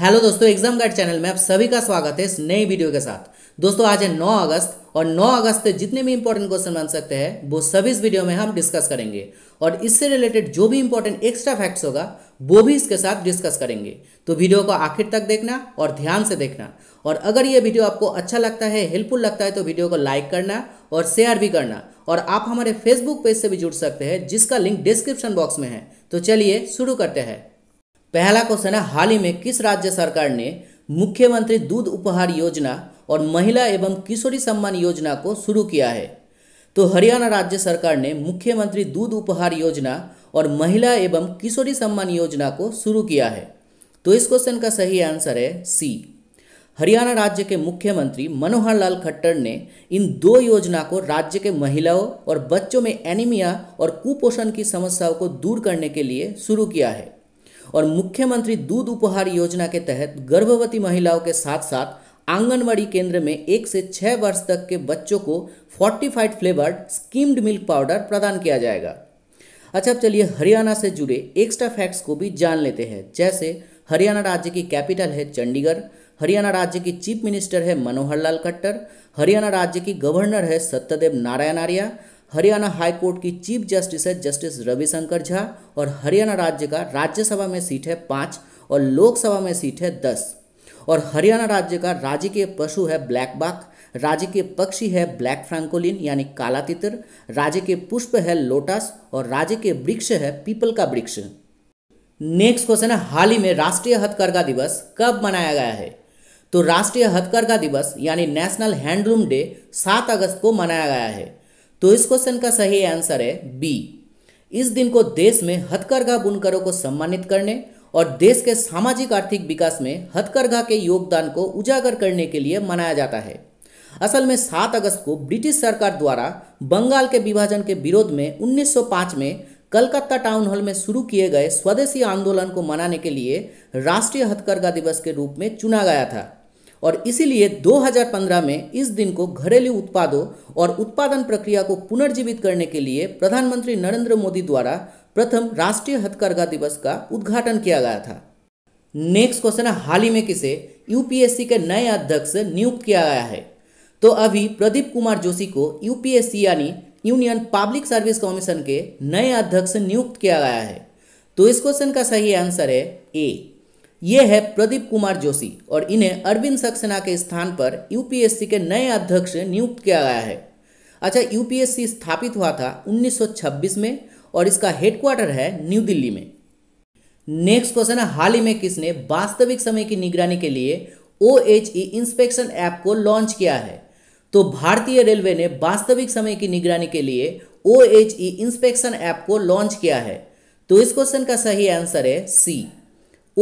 hello दोस्तों exam guide channel में आप सभी का स्वागत है इस नई वीडियो के साथ दोस्तों आज है 9 अगस्त और 9 अगस्त से जितने भी इंपॉर्टेंट क्वेश्चन बन सकते हैं वो सभी इस वीडियो में हम डिस्कस करेंगे और इससे रिलेटेड जो भी इंपॉर्टेंट एक्स्ट्रा फैक्ट्स होगा वो भी इसके साथ डिस्कस करेंगे तो वीडियो को आखिर तक देखना और ध्यान से देखना और अगर ये वीडियो आपको अच्छा लगता है हेल्पफुल लगता है तो वीडियो को लाइक करना और शेयर भी करना और आप हमारे फेसबुक पेज से भी जुड़ सकते हैं जिसका लिंक डिस्क्रिप्शन बॉक्स में है तो चलिए शुरू करते हैं पहला क्वेश्चन है हाल ही में किस राज्य सरकार ने मुख्यमंत्री दूध उपहार योजना और महिला एवं किशोरी सम्मान योजना को शुरू किया है तो हरियाणा राज्य सरकार ने मुख्यमंत्री दूध उपहार योजना और महिला एवं किशोरी सम्मान योजना को शुरू किया है तो इस क्वेश्चन का सही आंसर है सी हरियाणा राज्य के मुख्यमंत्री मनोहर लाल खट्टर ने इन दो योजना को राज्य के महिलाओं और बच्चों में एनीमिया और कुपोषण की समस्याओं को दूर करने के लिए शुरू किया है और मुख्यमंत्री दूध उपहार योजना के तहत गर्भवती महिलाओं के साथ साथ आंगनवाड़ी केंद्र में एक से छः वर्ष तक के बच्चों को fortified flavoured skimmed milk powder प्रदान किया जाएगा अच्छा अब चलिए हरियाणा से जुड़े एक्स्ट्रा फैक्ट्स को भी जान लेते हैं जैसे हरियाणा राज्य की कैपिटल है चंडीगढ़ हरियाणा राज्य की चीफ मिनिस्टर है मनोहर लाल खट्टर हरियाणा राज्य की गवर्नर है सत्यदेव नारायण आर्या हरियाणा हाईकोर्ट की चीफ जस्टिस है जस्टिस रविशंकर झा और हरियाणा राज्य का राज्यसभा में सीट है पाँच और लोकसभा में सीट है दस और हरियाणा राज्य का राज्य के पशु है ब्लैक बाक राज्य के पक्षी है ब्लैक फ्रैंकोलिन यानी काला तितर के पुष्प है लोटस और राज्य के वृक्ष है पीपल का वृक्ष नेक्स्ट क्वेश्चन है हाल ही में राष्ट्रीय हथकरघा दिवस कब मनाया गया है तो राष्ट्रीय हथकरघा दिवस यानी नेशनल हैंडलूम डे 7 अगस्त को मनाया गया है तो इस क्वेश्चन का सही आंसर है बी इस दिन को देश में हथकरघा बुनकरों को सम्मानित करने और देश के सामाजिक आर्थिक विकास में हथकरघा के योगदान को उजागर करने के लिए मनाया जाता है असल में 7 अगस्त को ब्रिटिश सरकार द्वारा बंगाल के विभाजन के विरोध में 1905 में कलकत्ता टाउन हॉल में शुरू किए गए स्वदेशी आंदोलन को मनाने के लिए राष्ट्रीय हथकरघा दिवस के रूप में चुना गया था और इसीलिए 2015 में इस दिन को घरेलू उत्पादों और उत्पादन प्रक्रिया को पुनर्जीवित करने के लिए प्रधानमंत्री नरेंद्र मोदी द्वारा प्रथम राष्ट्रीय हथकरघा दिवस का उद्घाटन किया गया था नेक्स्ट क्वेश्चन है हाल ही में किसे यूपीएससी के नए अध्यक्ष नियुक्त किया गया है तो अभी प्रदीप कुमार जोशी को यूपीएससी यानी यूनियन पब्लिक सर्विस कमीशन के नए अध्यक्ष नियुक्त किया गया है तो इस क्वेश्चन का सही आंसर है ए ये है प्रदीप कुमार जोशी और इन्हें अरविंद सक्सेना के स्थान पर यूपीएससी के नए अध्यक्ष नियुक्त किया गया है अच्छा यूपीएससी स्थापित हुआ था 1926 में और इसका हेडक्वार्टर है न्यू दिल्ली में नेक्स्ट क्वेश्चन है हाल ही में किसने वास्तविक समय की निगरानी के लिए O H E inspection app को लॉन्च किया है तो भारतीय रेलवे ने वास्तविक समय की निगरानी के लिए O H E inspection app को लॉन्च किया है तो इस क्वेश्चन का सही आंसर है C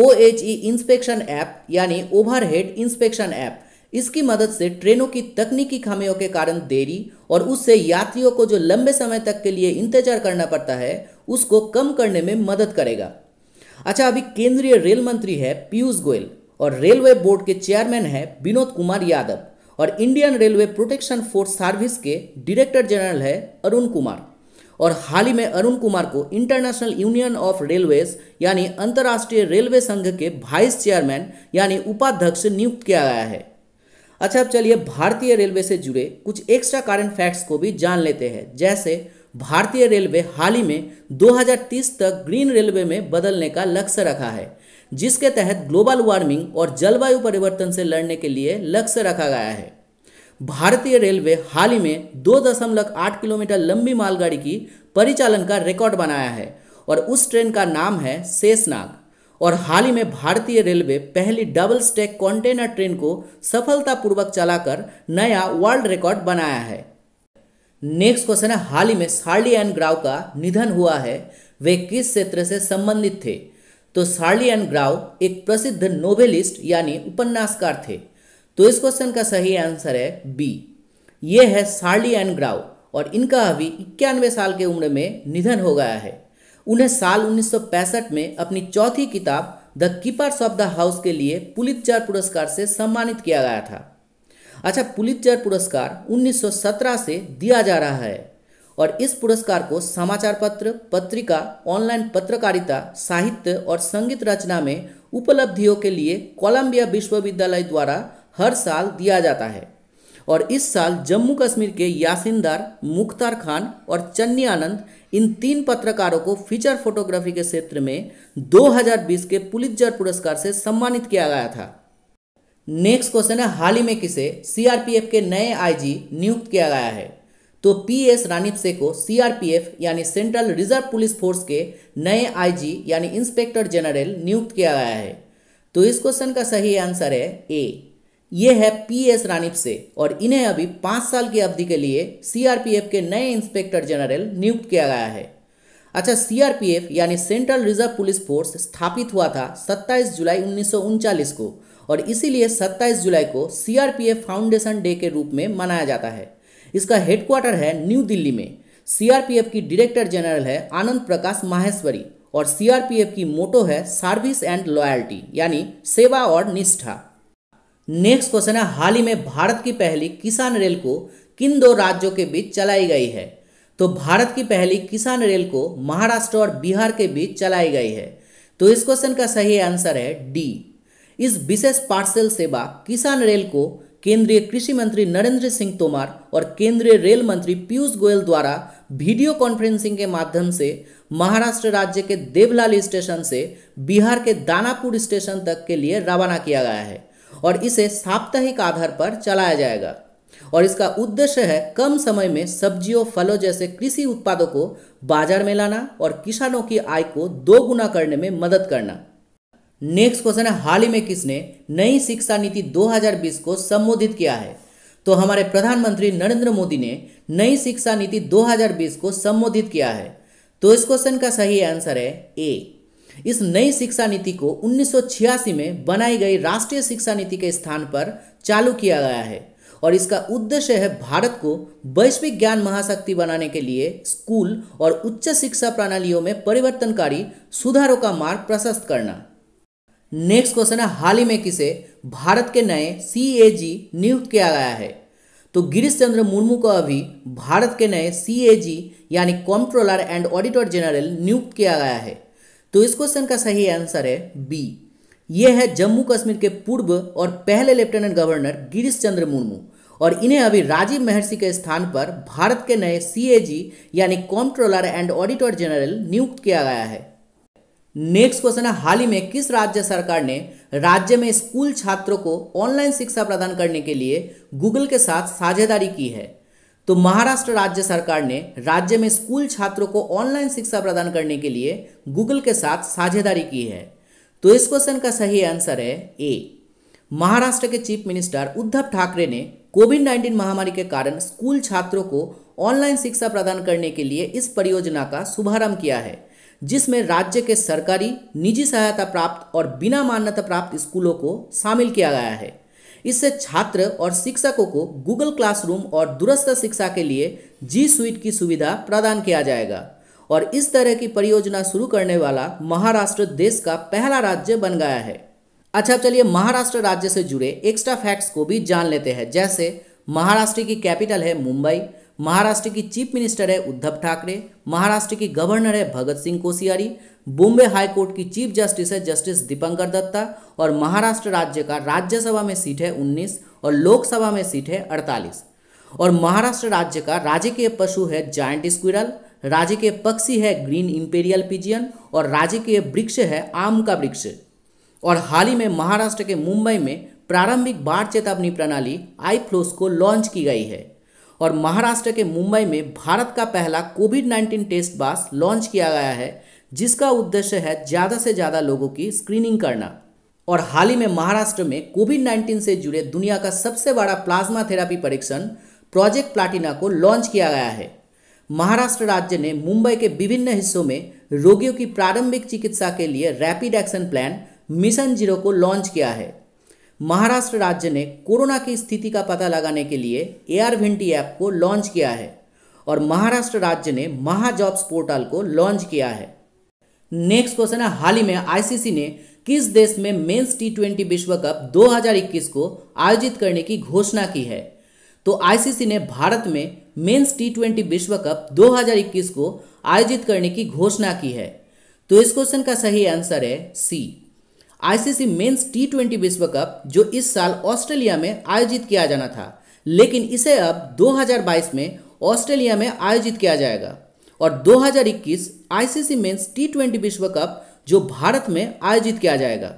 O H E inspection app यानी ओवरहेड इंस्पेक्शन ऐप इसकी मदद से ट्रेनों की तकनीकी खामियों के कारण देरी और उससे यात्रियों को जो लंबे समय तक के लिए इंतजार करना पड़ता है उसको कम करने में मदद करेगा अच्छा अभी केंद्रीय रेल मंत्री है पीयूष गोयल और रेलवे बोर्ड के चेयरमैन है विनोद कुमार यादव और Indian Railway Protection Force Service के डायरेक्टर जनरल है अरुण कुमार और हाल ही में अरुण कुमार को इंटरनेशनल यूनियन ऑफ रेलवेज यानी अंतर्राष्ट्रीय रेलवे संघ के वाइस चेयरमैन यानी उपाध्यक्ष नियुक्त किया गया है अच्छा अब चलिए भारतीय रेलवे से जुड़े कुछ एक्स्ट्रा कारण फैक्ट्स को भी जान लेते हैं जैसे भारतीय रेलवे हाल ही में 2030 तक ग्रीन रेलवे में बदलने का लक्ष्य रखा है जिसके तहत ग्लोबल वार्मिंग और जलवायु परिवर्तन से लड़ने के लिए लक्ष्य रखा गया है भारतीय रेलवे हाल ही में दो दशमलव आठ किलोमीटर लंबी मालगाड़ी की परिचालन का रिकॉर्ड बनाया है और उस ट्रेन का नाम है शेषनाग और हाल ही में भारतीय रेलवे पहली डबल स्टैक कंटेनर ट्रेन को सफलतापूर्वक चलाकर नया वर्ल्ड रिकॉर्ड बनाया है नेक्स्ट क्वेश्चन है हाल ही में सार्ली एंड ग्राव का निधन हुआ है वे किस क्षेत्र से संबंधित थे तो सार्ली एंड ग्राव एक प्रसिद्ध नोवेलिस्ट यानी उपन्यासकार थे तो इस क्वेश्चन का सही आंसर है बी ये है सार्ली एंड ग्राउ और इनका अभी इक्यानवे साल के उम्र में निधन हो गया है उन्हें साल 1965 में अपनी चौथी किताब the keepers of the house के लिए पुलितजर पुरस्कार से सम्मानित किया गया था अच्छा पुलितजर पुरस्कार 1917 से दिया जा रहा है और इस पुरस्कार को समाचार पत्र पत्रिका ऑनलाइन पत्रकारिता साहित्य और संगीत रचना में उपलब्धियों के लिए कोलंबिया विश्वविद्यालय द्वारा हर साल दिया जाता है और इस साल जम्मू कश्मीर के यासिनदार मुख्तार खान और चन्नी आनंद इन तीन पत्रकारों को फीचर फोटोग्राफी के क्षेत्र में 2020 के पुलित्जर पुरस्कार से सम्मानित किया गया था नेक्स्ट क्वेश्चन है हाल ही में किसे सीआरपीएफ के नए आईजी नियुक्त किया गया है तो पीएस रानी से को सीआरपीएफ यानी सेंट्रल रिजर्व पुलिस फोर्स के नए आईजी यानी इंस्पेक्टर जनरल नियुक्त किया गया है तो इस क्वेश्चन का सही आंसर है ए ये है पी एस रानिप से और इन्हें अभी पाँच साल की अवधि के लिए सीआरपीएफ के नए इंस्पेक्टर जनरल नियुक्त किया गया है अच्छा सीआरपीएफ यानी सेंट्रल रिजर्व पुलिस फोर्स स्थापित हुआ था 27 जुलाई उन्नीस को और इसीलिए 27 जुलाई को सीआरपीएफ फाउंडेशन डे के रूप में मनाया जाता है इसका हेडक्वार्टर है न्यू दिल्ली में सीआरपीएफ की डायरेक्टर जनरल है आनंद प्रकाश माहेश्वरी और सीआरपीएफ की मोटो है सर्विस एंड लॉयल्टी यानी सेवा और निष्ठा नेक्स्ट क्वेश्चन है हाल ही में भारत की पहली किसान रेल को किन दो राज्यों के बीच चलाई गई है तो भारत की पहली किसान रेल को महाराष्ट्र और बिहार के बीच चलाई गई है तो इस क्वेश्चन का सही आंसर है डी इस विशेष पार्सल सेवा किसान रेल को केंद्रीय कृषि मंत्री नरेंद्र सिंह तोमर और केंद्रीय रेल मंत्री पीयूष गोयल द्वारा वीडियो कॉन्फ्रेंसिंग के माध्यम से महाराष्ट्र राज्य के देवलाली स्टेशन से बिहार के दानापुर स्टेशन तक के लिए रवाना किया गया है और इसे साप्ताहिक आधार पर चलाया जाएगा और इसका उद्देश्य है कम समय में सब्जियों फलों जैसे कृषि उत्पादों को बाजार में लाना और किसानों की आय को दोगुना करने में मदद करना नेक्स्ट क्वेश्चन है हाल ही में किसने नई शिक्षा नीति 2020 को संबोधित किया है तो हमारे प्रधानमंत्री नरेंद्र मोदी ने नई शिक्षा नीति 2020 को संबोधित किया है तो इस क्वेश्चन का सही आंसर है ए इस नई शिक्षा नीति को उन्नीस में बनाई गई राष्ट्रीय शिक्षा नीति के स्थान पर चालू किया गया है और इसका उद्देश्य है भारत को वैश्विक ज्ञान महाशक्ति बनाने के लिए स्कूल और उच्च शिक्षा प्रणालियों में परिवर्तनकारी सुधारों का मार्ग प्रशस्त करना नेक्स्ट क्वेश्चन है हाल ही में किसे भारत के नए सी नियुक्त किया गया है तो गिरीश चंद्र मुर्मू को अभी भारत के नए सी यानी कंट्रोलर एंड ऑडिटर जनरल नियुक्त किया गया है तो इस क्वेश्चन का सही आंसर है बी यह है जम्मू कश्मीर के पूर्व और पहले लेफ्टिनेंट गवर्नर गिरीश चंद्र मुर्मू और इन्हें अभी राजीव महर्षि के स्थान पर भारत के नए सीएजी यानी कॉम्प्ट्रोलर एंड ऑडिटर जनरल नियुक्त किया गया है नेक्स्ट क्वेश्चन है हाल ही में किस राज्य सरकार ने राज्य में स्कूल छात्रों को ऑनलाइन शिक्षा प्रदान करने के लिए गूगल के साथ साझेदारी की है तो महाराष्ट्र राज्य सरकार ने राज्य में स्कूल छात्रों को ऑनलाइन शिक्षा प्रदान करने के लिए गूगल के साथ साझेदारी की है तो इस क्वेश्चन का सही आंसर है ए महाराष्ट्र के चीफ मिनिस्टर उद्धव ठाकरे ने कोविड नाइन्टीन महामारी के कारण स्कूल छात्रों को ऑनलाइन शिक्षा प्रदान करने के लिए इस परियोजना का शुभारंभ किया है जिसमें राज्य के सरकारी निजी सहायता प्राप्त और बिना मान्यता प्राप्त स्कूलों को शामिल किया गया है इससे छात्र और शिक्षकों को गूगल क्लासरूम और दूरस्थ शिक्षा के लिए जी स्वीट की सुविधा प्रदान किया जाएगा और इस तरह की परियोजना शुरू करने वाला महाराष्ट्र देश का पहला राज्य बन गया है अच्छा चलिए महाराष्ट्र राज्य से जुड़े एक्स्ट्रा फैक्ट्स को भी जान लेते हैं जैसे महाराष्ट्र की कैपिटल है मुंबई महाराष्ट्र की चीफ मिनिस्टर है उद्धव ठाकरे महाराष्ट्र की गवर्नर है भगत सिंह कोशियारी बॉम्बे हाईकोर्ट की चीफ जस्टिस है जस्टिस दीपंकर दत्ता और महाराष्ट्र राज्य का राज्यसभा में सीट है 19 और लोकसभा में सीट है 48 और महाराष्ट्र राज्य का राजकीय पशु है जॉइंट स्क्विरल राजकीय पक्षी है ग्रीन इंपेरियल पिजियन और राजकीय वृक्ष है आम का वृक्ष और हाल ही में महाराष्ट्र के मुंबई में प्रारंभिक बाढ़ चेतावनी प्रणाली आई फ्लोस को लॉन्च की गई है और महाराष्ट्र के मुंबई में भारत का पहला कोविड 19 टेस्ट बास लॉन्च किया गया है जिसका उद्देश्य है ज़्यादा से ज़्यादा लोगों की स्क्रीनिंग करना और हाल ही में महाराष्ट्र में कोविड 19 से जुड़े दुनिया का सबसे बड़ा प्लाज्मा थेरापी परीक्षण प्रोजेक्ट प्लाटिना को लॉन्च किया गया है महाराष्ट्र राज्य ने मुंबई के विभिन्न हिस्सों में रोगियों की प्रारंभिक चिकित्सा के लिए rapid action plan mission zero को लॉन्च किया है महाराष्ट्र राज्य ने कोरोना की स्थिति का पता लगाने के लिए ए आर वेंटी ऐप को लॉन्च किया है और महाराष्ट्र राज्य ने महाजॉब्स पोर्टल को लॉन्च किया है नेक्स्ट क्वेश्चन है हाल ही में आईसीसी ने किस देश में मेंस टी ट्वेंटी विश्व कप 2021 को आयोजित करने की घोषणा की है तो आईसीसी ने भारत में मेंस टी ट्वेंटी विश्व कप 2021 को आयोजित करने की घोषणा की है तो इस क्वेश्चन का सही आंसर है C ICC men's T twenty विश्व कप जो इस साल ऑस्ट्रेलिया में आयोजित किया जाना था लेकिन इसे अब 2022 में ऑस्ट्रेलिया में आयोजित किया जाएगा और 2021 आईसीसी मेंस टी ट्वेंटी विश्व कप जो भारत में आयोजित किया जाएगा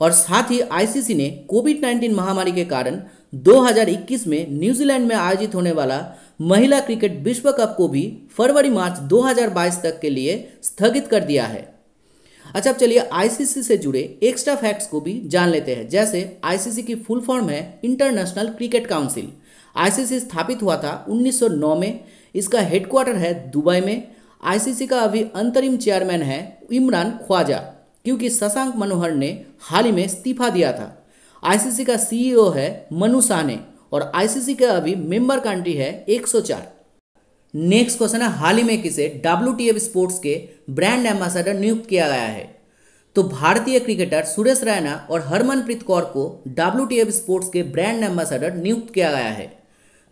और साथ ही आईसीसी ने कोविड 19 महामारी के कारण 2021 में न्यूजीलैंड में आयोजित होने वाला महिला क्रिकेट विश्व कप को भी फरवरी मार्च 2022 तक के लिए स्थगित कर दिया है अच्छा अब चलिए आईसीसी से जुड़े एक्स्ट्रा फैक्ट्स को भी जान लेते हैं जैसे आईसीसी की फुल फॉर्म है इंटरनेशनल क्रिकेट काउंसिल आईसीसी स्थापित हुआ था 1909 में इसका हेडक्वार्टर है दुबई में आईसीसी का अभी अंतरिम चेयरमैन है इमरान ख्वाजा क्योंकि शशांक मनोहर ने हाल ही में इस्तीफा दिया था आईसीसी का सीईओ e है मनु साने और आईसीसी का अभी मेंबर कंट्री है 104 नेक्स्ट क्वेश्चन है हाल ही में किसे डब्ल्यू स्पोर्ट्स के ब्रांड एम्बेसडर नियुक्त किया गया है तो भारतीय क्रिकेटर सुरेश रैना और हरमनप्रीत कौर को डब्ल्यू स्पोर्ट्स के ब्रांड एम्बेसडर नियुक्त किया गया है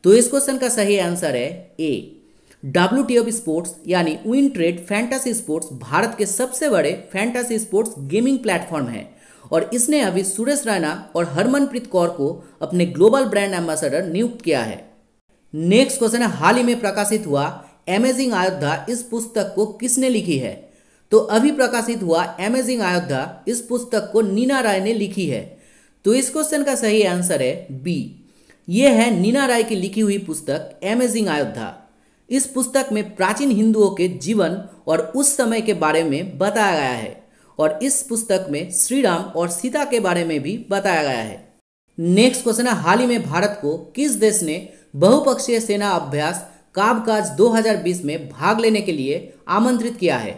तो इस क्वेश्चन का सही आंसर है ए डब्ल्यू स्पोर्ट्स यानी win trade fantasy sports Bharat के सबसे बड़े फैंटासी स्पोर्ट्स गेमिंग प्लेटफॉर्म है और इसने अभी सुरेश रैना और हरमनप्रीत कौर को अपने ग्लोबल ब्रांड एम्बेसडर नियुक्त किया है नेक्स्ट क्वेश्चन है हाल ही में प्रकाशित हुआ अमेजिंग अयोध्या इस पुस्तक को किसने लिखी है तो अभी प्रकाशित हुआ अमेजिंग अयोध्या इस पुस्तक को नीना राय ने लिखी है तो इस क्वेश्चन का सही आंसर है बी ये है नीना राय की लिखी हुई पुस्तक अमेजिंग अयोध्या इस पुस्तक में प्राचीन हिंदुओं के जीवन और उस समय के बारे में बताया गया है और इस पुस्तक में श्री राम और सीता के बारे में भी बताया गया है नेक्स्ट क्वेश्चन है हाल ही में भारत को किस देश ने बहुपक्षीय सेना अभ्यास कामकाज 2020 में भाग लेने के लिए आमंत्रित किया है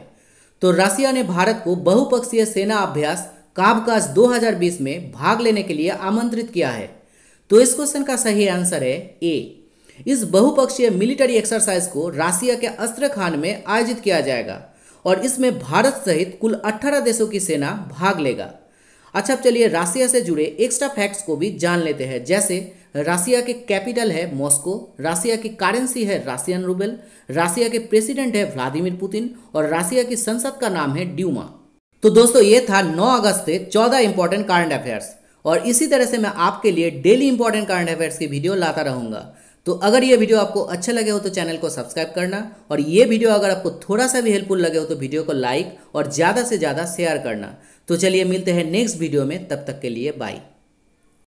तो रसिया ने भारत को बहुपक्षीय सेना अभ्यास कामकाज 2020 में भाग लेने के लिए आमंत्रित किया है तो इस क्वेश्चन का सही आंसर है ए इस बहुपक्षीय मिलिट्री एक्सरसाइज को रसिया के अस्त्रखान में आयोजित किया जाएगा और इसमें भारत सहित कुल 18 देशों की सेना भाग लेगा अच्छा चलिए रसिया से जुड़े एक्स्ट्रा फैक्ट्स को भी जान लेते हैं जैसे रासिया के कैपिटल है मॉस्को रासिया की करेंसी है रशियन रूबल रासिया के प्रेसिडेंट है व्लादिमीर पुतिन और रासिया की संसद का नाम है ड्यूमा तो दोस्तों ये था 9 अगस्त से 14 इंपॉर्टेंट करंट अफेयर्स और इसी तरह से मैं आपके लिए डेली इंपॉर्टेंट करंट अफेयर्स की वीडियो लाता रहूंगा तो अगर ये वीडियो आपको अच्छा लगे हो तो चैनल को सब्सक्राइब करना और ये वीडियो अगर आपको थोड़ा सा भी हेल्पफुल लगे हो तो वीडियो को लाइक और ज़्यादा से ज़्यादा शेयर करना तो चलिए मिलते हैं नेक्स्ट वीडियो में तब तक के लिए बाई